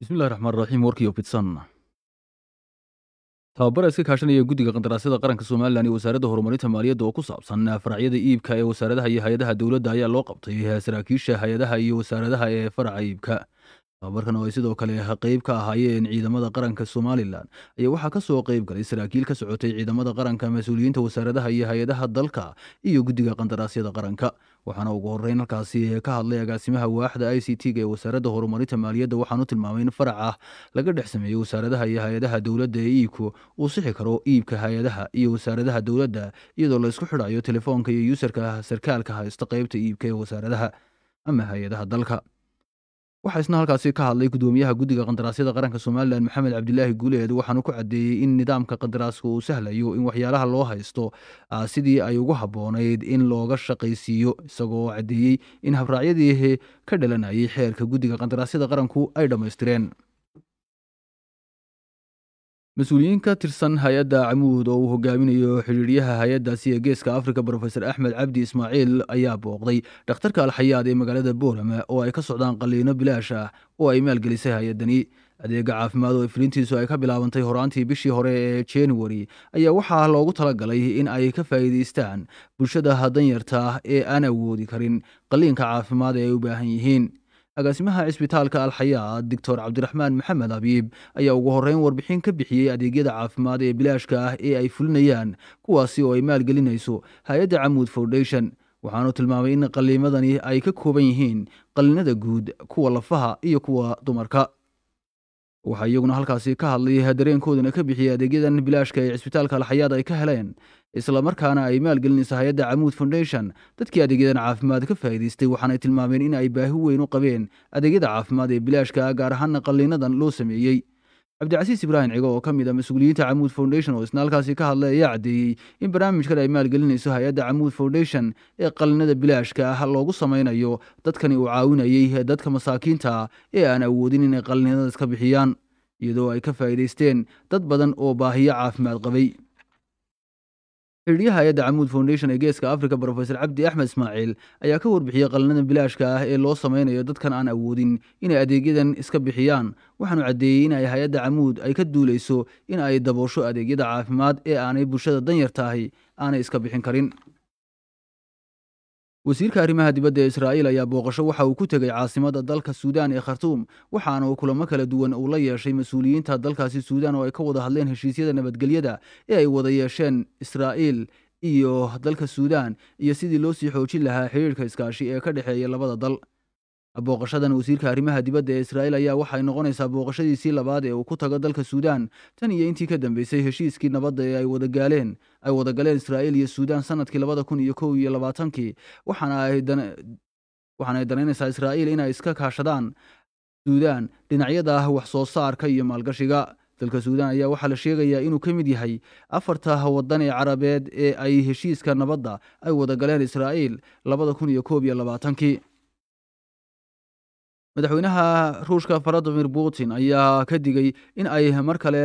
bismillahi raxmaan raxiim warkiyo fidsan tababara iska kaashanaya guddiga qandaraasyada qaranka somaliland iyo wasaaradda horumarinta maaliyadda oo ku saabsan faracyada iibka ee wasaaradaha iyo hay-adaha dowladda ayaa loo qabtay saraakiisha hay-adaha iyo wasaaradaha ee faraca iibka tababarkan oo ay sidoo kale qayb ka ahaayeen ciidamada qaranka somalilan ayaa waxaa kasoo qayb galay saraakiil ka socotay ciidamada qaranka mas-uuliyiinta wasaaradaha iyo hay-adaha dalka iyo guddiga qandaraasyada qaranka waxaana ugu horreyn halkaasi ka hadlay agaasimaha waaxda i c t-ga ee wasaaradda horumarinta maaliyadda waxaanu tilmaamay in faraca ah laga dhex sameeyey wasaaradaha iyo hay-adaha dowladda ee iibku uu sixi karo iibka hay-adaha iyo wasaaradaha dowladda iyadoo laysku xidhayo telefoonka iyo yuusarka sarkaalka haysta qaybta iibka ee wasaaradaha ama hay-adaha dalka waxaa isna halkaasi ka hadlay gudoomiyaha guddiga qandaraasyada qaranka somalilan maxamed cabdilaahi guuleed waxaanu ku caddeeyey in nidaamka qandaraaska uu sahlayo in waxyaalaha loo haysto ah, sidii ay ugu habboonayd in looga shaqaysiiyo isagoo caddeeyey in habraacyadii ka dhalanayay xeerka guddiga qandaraasyada qaranku ay dhammaystireen mas-uuliyiin ka tirsan hay-adda camuud oo uu hogaaminayo xidhiiryaha hay-addaasi ee geeska afrika rofesor axmed cabdi ismaaciil ayaa booqday dhakhtarka alxayaad ee magaalada boorama oo ay ka socdaan qalliino bilaash ah oo ay maalgelisay hay-addani adeega caafimaad oo ifriintiisu ay ka bilaabantay horaantii bishii hore ee januari ayaa waxaa loogu talagalay in ay ka faa'iidaystaan bulshada danyarta ah ee aan awoodi karin qalliinka caafimaad ee ay u baahan yihiin agaasimaha cisbitaalka alxayaad doctor cabdiraxmaan maxamed abiib ayaa ugu horreyn warbixin ka bixiyey adeegyada caafimaad ee bilaashka ah ee ay fulinayaan kuwaasi oo ay maalgelinayso hay-adda camuud foundation waxaanu tilmaamay in qaliimadani ay ka kooban yihiin qaliinada guud kuwa lafaha iyo kuwa dumarka waxaa iyaguna halkaasi ka hadlay dareenkoodana ka bixiyay adeegyadan bilaashka ah ee cisbitaalka alxayaad ay ka heleen isla markaana ay maalgelinaysa hay-adda camuud foundation dadkii adeegyadan caafimaad ka faa'iidaystay waxaanay tilmaameen in ay baahi weyn u qabeen adeegyada caafimaad ee bilaashka ah, gaar ahaana qalliinadan loo sameeyey cabdicasiis ibraahim cigo oo ka mid ah mas-uuliyiinta camuud foundation oo isna halkaasi ka hadlay ayaa caddeeyey in barnaamijkan ay maalgelinayso hay-adda camuud foundation ee qalinada bilaashka ah loogu samaynayo dadkani uu caawinayey dadka masaakiinta ee aan awoodin inay qalinadaas ka bixiyaan iyadoo ay ka faa'iidaysteen dad badan oo baahiyo caafimaad qabay xidhyaha hay-adda camuud foundation ee geeska africa brofesor cabdi axmed ismaaciil ayaa ka warbixiyey qalinada bilaashka ah ee loo sameynayo dadkan aan awoodin inay adeegyadan iska bixiyaan waxaanu caddeeyey in ay hay-adda camuud ay ka duulayso in ay daboosho adeegyada caafimaad ee aanay bulshada danyartaahi aanay iska bixin karin wasiirka arrimaha dibadda ee israa'iil ayaa booqasho waxa uu ku tegay caasimadda dalka suudaan ee khartuum waxaana uu kulamo kala duwan uu la yeeshay mas-uuliyiinta dalkaasi suudaan oo ay ka wada hadleen heshiisyada nabadgelyada ee ay wada yeesheen israa'iil iyo dalka suudaan iyo sidii loo sii xoojin lahaa xidhiirhka iskaashi ee ka dhexeeya labada dal booqashadan wasiirka arrimaha dibadda ee israa'iil ayaa waxay noqonaysaa booqashadiisii labaad ee uu ku tago dalka suudaan tan iyo intii ka dambeysay heshiiskii nabadda ee ay wadagaaleen ay wadagaleen israa'iil iyo suudaan sanadkii labada kun iyo kow iyo labaatankii waxaana ay danaynaysaa israa'iil inay iska kaashadaan suudaan dhinacyada ah wax soo saarka iyo maalgashiga dalka suudaan ayaa waxaa la sheegayaa inuu ka mid yahay afarta wadan ee carabeed ee ay heshiiska nabadda ay wadagaleen israa'iil labada kun iyo koob iyo labaatankii madaxweynaha ruushka valadimir putin ayaa ka digay in ay mar kale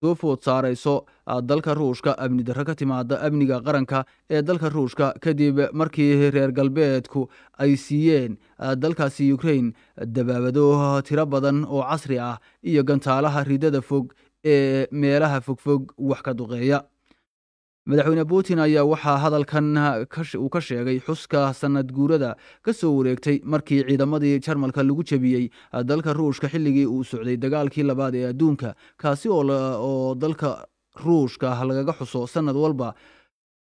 soo food saarayso ah, dalka ruushka amni darro ka timaada amniga qaranka ee dalka ruushka kadib markii reer galbeedku ay siiyeen ah, dalkaasi ukrain dabaabado tiro badan oo casri ah iyo gantaalaha ridada fog ee meelaha fogfog wax ka duqeeya madaxweyne putin ayaa waxaa hadalkan uu ka sheegay xuska sanad guurada ka soo wareegtay markii ciidamadii jarmalka lagu jebiyey ah, dalka ruushka xilligii uu socday dagaalkii labaad ee adduunka kaasi oo dalka ruushka lagaga xuso sanad walba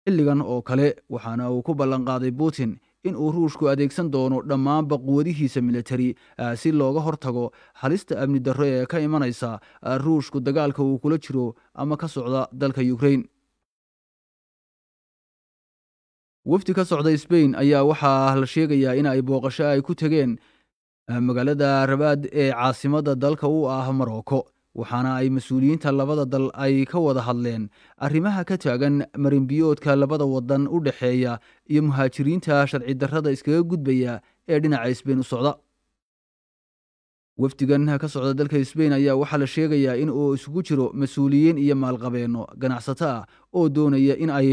xilligan oo kale waxaana uu ku ballanqaaday putin in uu ruushku adeegsan doono dhammaanba quwadihiisa militari ah, si looga hortago halista amni darro ee ka imanaysa ah, ruushku dagaalka uu kula jiro ama ka socda dalka yukrain wafdi ka socda sbain ayaa waxaa ah la sheegayaa in ay booqasho ay ku tegeen eh, magaalada rabaad ee caasimadda dalka u ah maroko waxaana ay mas-uuliyiinta labada dal ay ka wada hadleen arrimaha ka taagan marinbiyoodka labada waddan u dhexeeya iyo muhaajiriinta sharci darrada iskaga gudbaya ee dhinaca sbain u socda wafdigan ka socda dalka sbain ayaa waxaa la sheegayaa in uu isugu jiro mas-uuliyiin iyo maalqabeenno ganacsato ah oo doonaya in ay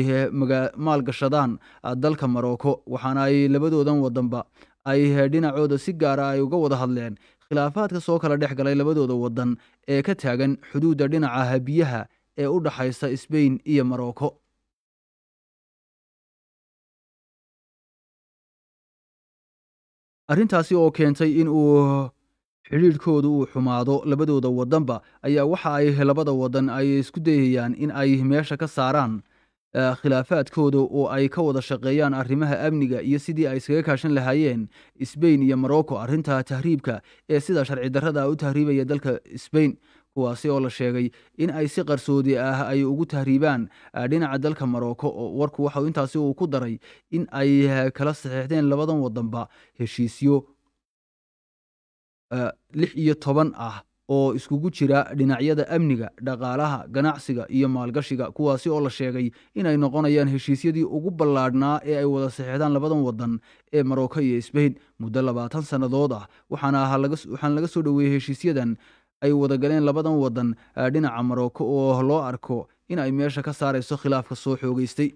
maalgashadaan ah, dalka maroko waxaana ay labadoodan waddanba ay dhinacooda si gaara ay uga wada hadleen khilaafaadka soo kala dhex galay labadooda waddan ee ka taagan xuduudda dhinaca biyaha ee u dhaxaysa sbain iyo maroko arintaasi oo keentay in uu xidhiidhkoodu uu xumaado labadooda waddanba ayaa waxa ay labada waddan ay isku dayayaan in ay meesha ka saaraan e, khilaafaadkooda oo ay ka wada shaqeeyaan arrimaha amniga iyo sidii ay iskaga kaashan lahaayeen sbain iyo morocco arrinta tahriibka ee sida sharci darrada u tahriibaya dalka sbain kuwaasi oo la sheegay in ay si qarsoodi ah ay ugu tahriibaan e, dhinaca dalka marocco oo warku waxa intaasi uu ku daray in ay e, kala saxeixdeen labadan waddanba heshiisyo lix iyo toban ah oo iskugu jira dhinacyada amniga dhaqaalaha ganacsiga iyo maalgashiga kuwaasi oo la sheegay inay noqonayaan heshiisyadii ugu ballaadhnaa ee ay wada saxeexdaan labadan waddan ee maroko iyo sbain muddo labaatan sannadood ah waxaan laga soo dhoweeyey heshiisyadan ay wada galeen labadan waddan ah, dhinaca maroko oo loo arko in ay meesha ka saarayso khilaafka soo xoogeystay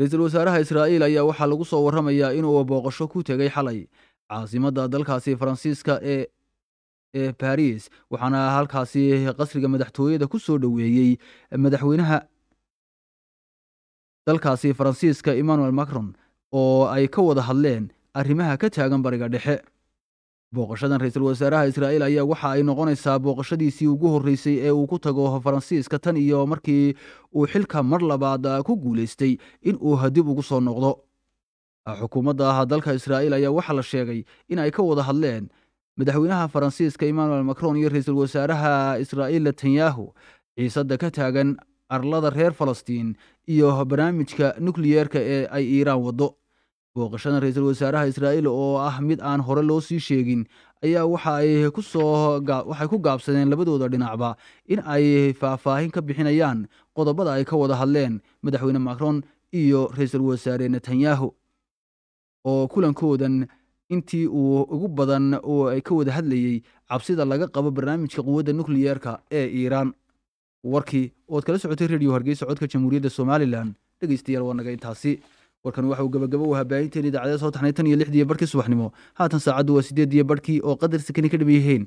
ra-iisul wasaaraha israa'iil ayaa waxaa lagu soo warramayaa inuu booqasho ku tegay xalay caasimadda dalkaasi faransiiska ee ee baris waxaana halkaasi qasriga madaxtooyada ku soo dhoweeyey madaxweynaha dalkaasi faransiiska emmanuel macron oo ay ka wada hadleen arrimaha ka taagan bariga dhexe booqashadan ra-iisul wasaaraha israa'iil ayaa waxa ay noqonaysaa booqashadiisii ugu horreysay ee uu ku tago faransiiska tan iyo markii uu xilka mar labaad ku guulaystay in uu hadib ugu soo noqdo Ah, xukuumadda ah dalka israa'iil ayaa waxaa la sheegay in ay ka wada hadleen madaxweynaha faransiiska emmanuel macron iyo ra-iisul wasaaraha israa'iil netanyahu xiisadda ka taagan arlada reer falastiin iyo barnaamijka nukliyeerka ee ay iiraan waddo booqashada ra-iisul wasaaraha israa'iil oo ah mid aan hore loo sii sheegin ayaa waxay ku gaabsadeen labadooda dhinacba in ay faahfaahin ka bixinayaan qodobada ay ka wada hadleen madaxweyne macron iyo ra-iisul wasaare netanyahu oo kulankoodan intii uu ugu badan oo ay ka wada hadlayey cabsida laga qabo barnaamijka quwadda nukliyeerka ee iiraan warkii ood kala socotay rediyo hargeysa codka jamhuuriyadda somalilan dhegeystayaal waa naga intaasi warkan waxa uu gabagabo u habaayinteen idaacadaha soo taxnay tan iyo lixdii barkii subaxnimo haatan saacaddu waa siddeed iyo barhkii oo qadar sakani ka dhab yihiin